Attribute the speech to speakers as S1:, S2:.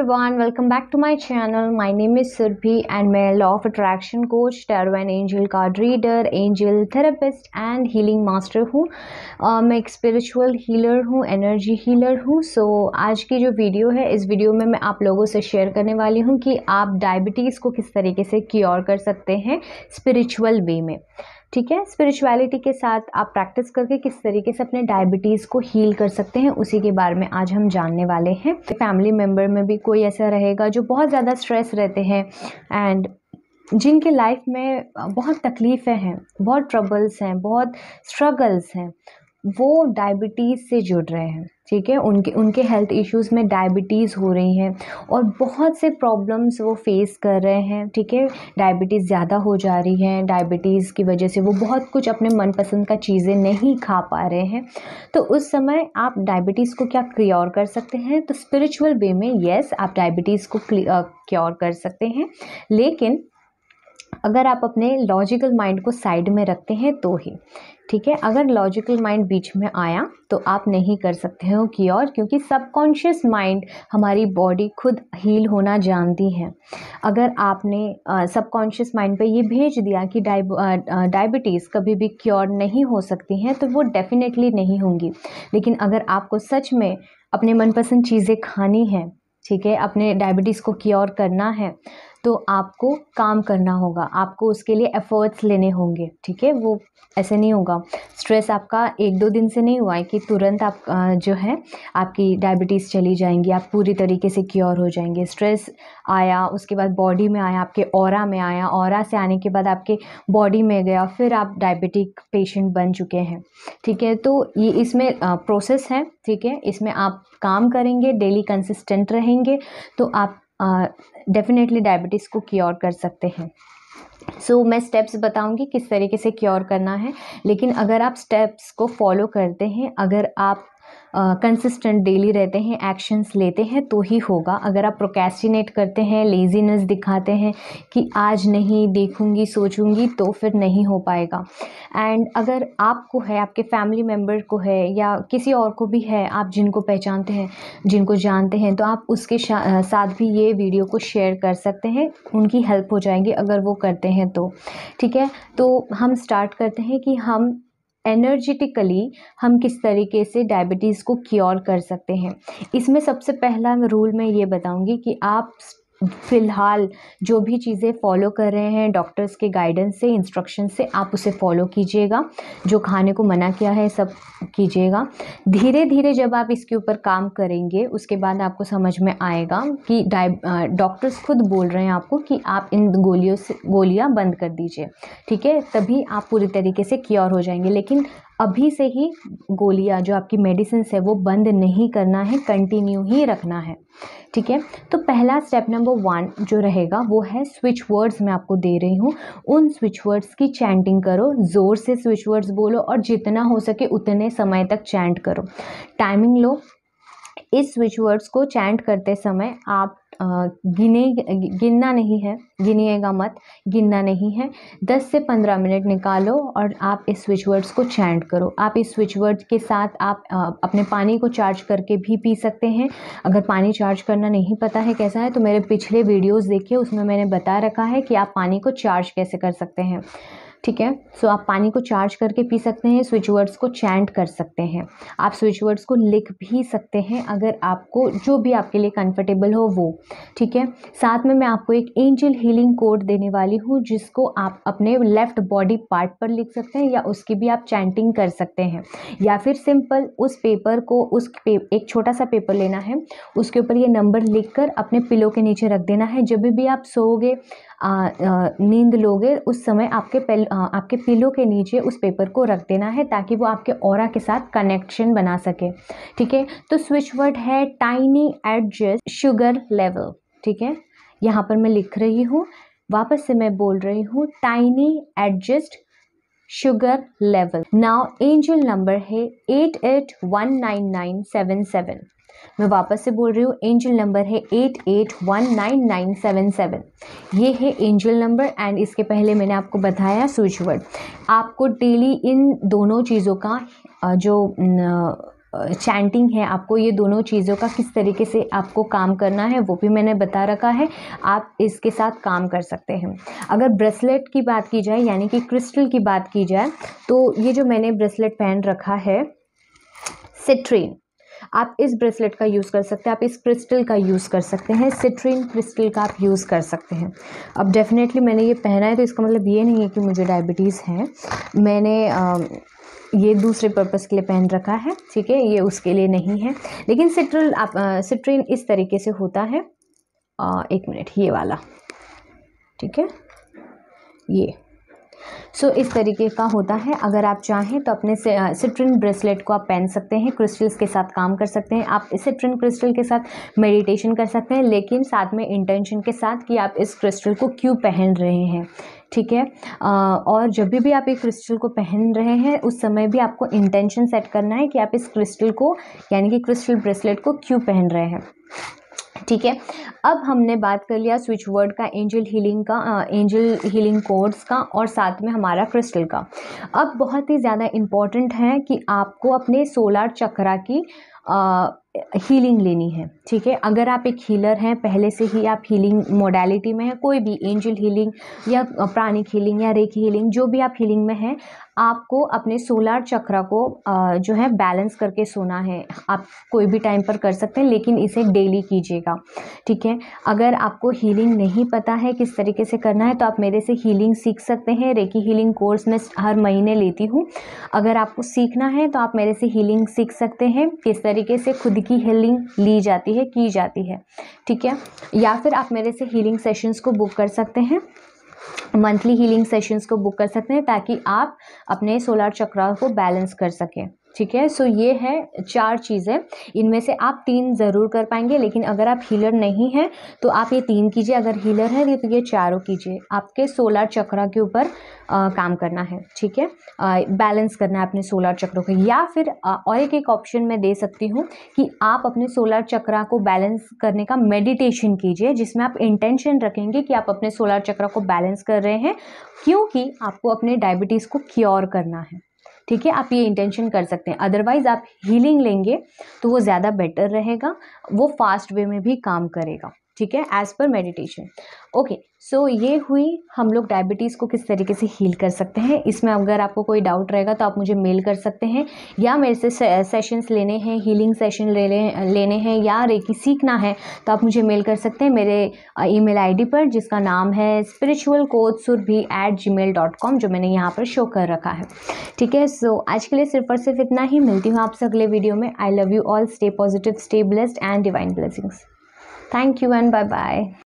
S1: Everyone welcome back to my channel my name is Surabhi and मैं law of attraction coach tarot and angel card reader angel therapist and healing master हूँ मैं एक spiritual healer हूँ energy healer हूँ so so, आज की जो video है इस वीडियो में मैं आप लोगों से शेयर करने वाली हूँ कि आप डायबिटीज़ को किस तरीके से क्योर कर सकते हैं स्परिचुअल वे में ठीक है स्पिरिचुअलिटी के साथ आप प्रैक्टिस करके किस तरीके से अपने डायबिटीज़ को हील कर सकते हैं उसी के बारे में आज हम जानने वाले हैं फैमिली मेम्बर में भी कोई ऐसा रहेगा जो बहुत ज़्यादा स्ट्रेस रहते हैं एंड जिनके लाइफ में बहुत तकलीफ़ें हैं बहुत ट्रबल्स हैं बहुत स्ट्रगल्स हैं वो डायबिटीज़ से जुड़ रहे हैं ठीक है उनके उनके हेल्थ इश्यूज़ में डायबिटीज़ हो रही हैं और बहुत से प्रॉब्लम्स वो फेस कर रहे हैं ठीक है डायबिटीज़ ज़्यादा हो जा रही है डायबिटीज़ की वजह से वो बहुत कुछ अपने मनपसंद का चीज़ें नहीं खा पा रहे हैं तो उस समय आप डायबिटीज़ को क्या क्योर कर सकते हैं तो स्पिरिचुअल वे में येस आप डायबिटीज़ को क्योर कर सकते हैं लेकिन अगर आप अपने लॉजिकल माइंड को साइड में रखते हैं तो ही ठीक है अगर लॉजिकल माइंड बीच में आया तो आप नहीं कर सकते हो कि और क्योंकि सबकॉन्शियस माइंड हमारी बॉडी खुद हील होना जानती है अगर आपने सबकॉन्शियस माइंड पे ये भेज दिया कि डायबिटीज़ कभी भी क्योर नहीं हो सकती हैं तो वो डेफिनेटली नहीं होंगी लेकिन अगर आपको सच में अपने मनपसंद चीज़ें खानी हैं ठीक है अपने डायबिटीज़ को क्योर करना है तो आपको काम करना होगा आपको उसके लिए एफर्ट्स लेने होंगे ठीक है वो ऐसे नहीं होगा स्ट्रेस आपका एक दो दिन से नहीं हुआ है कि तुरंत आप जो है आपकी डायबिटीज़ चली जाएंगी आप पूरी तरीके से क्योर हो जाएंगे स्ट्रेस आया उसके बाद बॉडी में आया आपके और में आया और से आने के बाद आपके बॉडी में गया फिर आप डायबिटिक पेशेंट बन चुके हैं ठीक है तो ये इसमें प्रोसेस है ठीक है इसमें आप काम करेंगे डेली कंसिस्टेंट रहेंगे तो आप डेफिनेटली डायबिटीज़ को क्योर कर सकते हैं सो so, मैं स्टेप्स बताऊंगी किस तरीके से क्योर करना है लेकिन अगर आप स्टेप्स को फॉलो करते हैं अगर आप कंसिस्टेंट डेली रहते हैं एक्शंस लेते हैं तो ही होगा अगर आप प्रोकेस्टिनेट करते हैं लेजीनेस दिखाते हैं कि आज नहीं देखूंगी सोचूंगी तो फिर नहीं हो पाएगा एंड अगर आपको है आपके फैमिली मेम्बर को है या किसी और को भी है आप जिनको पहचानते हैं जिनको जानते हैं तो आप उसके साथ भी ये वीडियो को शेयर कर सकते हैं उनकी हेल्प हो जाएगी अगर वो करते हैं तो ठीक है तो हम स्टार्ट करते हैं कि हम एनर्जेटिकली हम किस तरीके से डायबिटीज़ को क्योर कर सकते हैं इसमें सबसे पहला रूल मैं ये बताऊंगी कि आप फ़िलहाल जो भी चीज़ें फॉलो कर रहे हैं डॉक्टर्स के गाइडेंस से इंस्ट्रक्शन से आप उसे फॉलो कीजिएगा जो खाने को मना किया है सब कीजिएगा धीरे धीरे जब आप इसके ऊपर काम करेंगे उसके बाद आपको समझ में आएगा कि डॉक्टर्स खुद बोल रहे हैं आपको कि आप इन गोलियों से गोलियाँ बंद कर दीजिए ठीक है तभी आप पूरी तरीके से क्योर हो जाएंगे लेकिन अभी से ही गोलियाँ जो आपकी मेडिसिन है वो बंद नहीं करना है कंटिन्यू ही रखना है ठीक है तो पहला स्टेप नंबर नंबर वन जो रहेगा वो है स्विच वर्ड्स मैं आपको दे रही हूँ उन स्विच वर्ड्स की चैंटिंग करो ज़ोर से स्विच वर्ड्स बोलो और जितना हो सके उतने समय तक चैंट करो टाइमिंग लो इस स्विच वर्ड्स को चैंट करते समय आप गिने गिनना नहीं है गिनिएगा मत गिनना नहीं है 10 से 15 मिनट निकालो और आप इस स्विच वर्ड्स को चैंट करो आप इस स्विच वर्ड्स के साथ आप अपने पानी को चार्ज करके भी पी सकते हैं अगर पानी चार्ज करना नहीं पता है कैसा है तो मेरे पिछले वीडियोस देखिए उसमें मैंने बता रखा है कि आप पानी को चार्ज कैसे कर सकते हैं ठीक है सो आप पानी को चार्ज करके पी सकते हैं स्विच वर्ड्स को चैंट कर सकते हैं आप स्विच वर्ड्स को लिख भी सकते हैं अगर आपको जो भी आपके लिए कंफर्टेबल हो वो ठीक है साथ में मैं आपको एक एंजल हीलिंग कोड देने वाली हूँ जिसको आप अपने लेफ्ट बॉडी पार्ट पर लिख सकते हैं या उसकी भी आप चैंटिंग कर सकते हैं या फिर सिंपल उस पेपर को उस पे, एक छोटा सा पेपर लेना है उसके ऊपर ये नंबर लिख कर अपने पिलो के नीचे रख देना है जब भी आप सोओगे नींद लोगे उस समय आपके पेल आपके पिलो के नीचे उस पेपर को रख देना है ताकि वो आपके और के साथ कनेक्शन बना सके ठीक है तो स्विच वर्ड है टाइनी एडजस्ट शुगर लेवल ठीक है यहाँ पर मैं लिख रही हूँ वापस से मैं बोल रही हूँ tiny adjust sugar level now angel number है eight eight one nine nine seven seven मैं वापस से बोल रही हूँ एंजल नंबर है eight eight one nine nine seven seven ये है एंजल नंबर एंड इसके पहले मैंने आपको बताया स्विच वर्ड आपको डेली इन दोनों चीज़ों का जो न, चैंटिंग है आपको ये दोनों चीज़ों का किस तरीके से आपको काम करना है वो भी मैंने बता रखा है आप इसके साथ काम कर सकते हैं अगर ब्रेसलेट की बात की जाए यानी कि क्रिस्टल की बात की जाए तो ये जो मैंने ब्रेसलेट पहन रखा है सिट्रीन आप इस ब्रेसलेट का यूज़ कर सकते हैं आप इस क्रिस्टल का यूज़ कर सकते हैं सिट्रीन क्रिस्टल का आप यूज़ कर सकते हैं अब डेफ़िनेटली मैंने ये पहना है तो इसका मतलब ये नहीं है कि मुझे डायबिटीज़ है मैंने आ, ये दूसरे पर्पस के लिए पहन रखा है ठीक है ये उसके लिए नहीं है लेकिन सिट्रल आप सिट्रीन इस तरीके से होता है आ, एक मिनट ये वाला ठीक है ये सो so, इस तरीके का होता है अगर आप चाहें तो अपने सिट्रिन ब्रेसलेट को आप पहन सकते हैं क्रिस्टल्स के साथ काम कर सकते हैं आप सिट्रिन क्रिस्टल के साथ मेडिटेशन कर सकते हैं लेकिन साथ में इंटेंशन के साथ कि आप इस क्रिस्टल को क्यों पहन रहे हैं ठीक है और जब भी भी आप एक क्रिस्टल को पहन रहे हैं उस समय भी आपको इंटेंशन सेट करना है कि आप इस क्रिस्टल को यानी कि क्रिस्टल ब्रेसलेट को क्यों पहन रहे हैं ठीक है अब हमने बात कर लिया स्विच वर्ड का एंजल हीलिंग का एंजल हीलिंग कोड्स का और साथ में हमारा क्रिस्टल का अब बहुत ही ज़्यादा इम्पॉर्टेंट है कि आपको अपने सोलार चक्रा की हीलिंग लेनी है ठीक है अगर आप एक हीलर हैं पहले से ही आप हीलिंग मोडालिटी में हैं कोई भी एंजल हीलिंग या प्राणिक हीलिंग या रेकी हीलिंग जो भी आप हीलिंग में हैं आपको अपने सोलार चक्र को जो है बैलेंस करके सोना है आप कोई भी टाइम पर कर सकते हैं लेकिन इसे डेली कीजिएगा ठीक है अगर आपको हीलिंग नहीं पता है किस तरीके से करना है तो आप मेरे से हीलिंग सीख सकते हैं रेकी हीलिंग कोर्स मैं हर महीने लेती हूँ अगर आपको सीखना है तो आप मेरे से हीलिंग सीख सकते हैं किस तरह तरीके से खुद की हीलिंग ली जाती है की जाती है ठीक है या फिर आप मेरे से हीलिंग सेशंस को बुक कर सकते हैं मंथली हीलिंग सेशंस को बुक कर सकते हैं ताकि आप अपने सोलर चक्र को बैलेंस कर सकें ठीक है सो ये है चार चीज़ें इनमें से आप तीन ज़रूर कर पाएंगे लेकिन अगर आप हीलर नहीं हैं तो आप ये तीन कीजिए अगर हीलर हैं तो ये चारों कीजिए आपके सोलर चक्र के ऊपर काम करना है ठीक है बैलेंस करना है अपने सोलर चक्रों को या फिर आ, और एक एक ऑप्शन मैं दे सकती हूँ कि आप अपने सोलर चक्र को बैलेंस करने का मेडिटेशन कीजिए जिसमें आप इंटेंशन रखेंगे कि आप अपने सोलर चक्र को बैलेंस कर रहे हैं क्योंकि आपको अपने डायबिटीज़ को क्योर करना है ठीक है आप ये इंटेंशन कर सकते हैं अदरवाइज़ आप हीलिंग लेंगे तो वो ज़्यादा बेटर रहेगा वो फास्ट वे में भी काम करेगा ठीक है as per meditation okay so ये हुई हम लोग डायबिटीज़ को किस तरीके से हील कर सकते हैं इसमें अगर आपको कोई डाउट रहेगा तो आप मुझे मेल कर सकते हैं या मेरे से सेशंस लेने हैं हीलिंग सेशन ले लेने हैं या रेकी सीखना है तो आप मुझे मेल कर सकते हैं मेरे ईमेल आईडी पर जिसका नाम है स्पिरिचुअल कोच भी at Gmail dot com जो मैंने यहाँ पर शो कर रखा है ठीक है सो आज के लिए सिर्फ और सिर्फ इतना ही मिलती हूँ आपसे अगले वीडियो में I love you all stay positive stay blessed and divine blessings Thank you and bye bye.